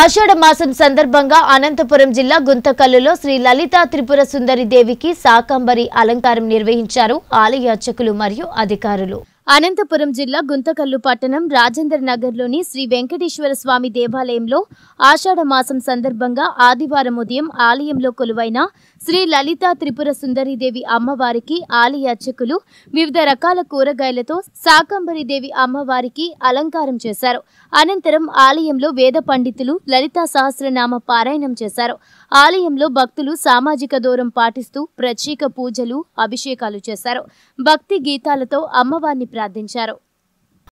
ఆషాఢ మాసం సందర్భంగా అనంతపురం జిల్లా గుంతకల్లులో శ్రీ లలితా త్రిపుర సుందరి దేవికి సాకంబరి అలంకారం నిర్వహించారు ఆలయార్చకులు మరియు అధికారులు అనంతపురం జిల్లా గుంతకల్లు పట్టణం రాజేంద్ర నగర్లోని శ్రీ వెంకటేశ్వర స్వామి దేవాలయంలో ఆషాఢ మాసం సందర్భంగా ఆదివారం ఉదయం ఆలయంలో కొలువైన శ్రీ లలిత త్రిపుర సుందరీదేవి అమ్మవారికి ఆలయార్చకులు వివిధ రకాల కూరగాయలతో సాకంబరీదేవి అమ్మవారికి అలంకారం చేశారు అనంతరం ఆలయంలో వేద పండితులు లలితా సహస్రనామ పారాయణం చేశారు ఆలయంలో భక్తులు సామాజిక దూరం పాటిస్తూ ప్రత్యేక పూజలు అభిషేకాలు చేశారు భక్తి గీతాలతో అమ్మవారిని ప్రార్థించారు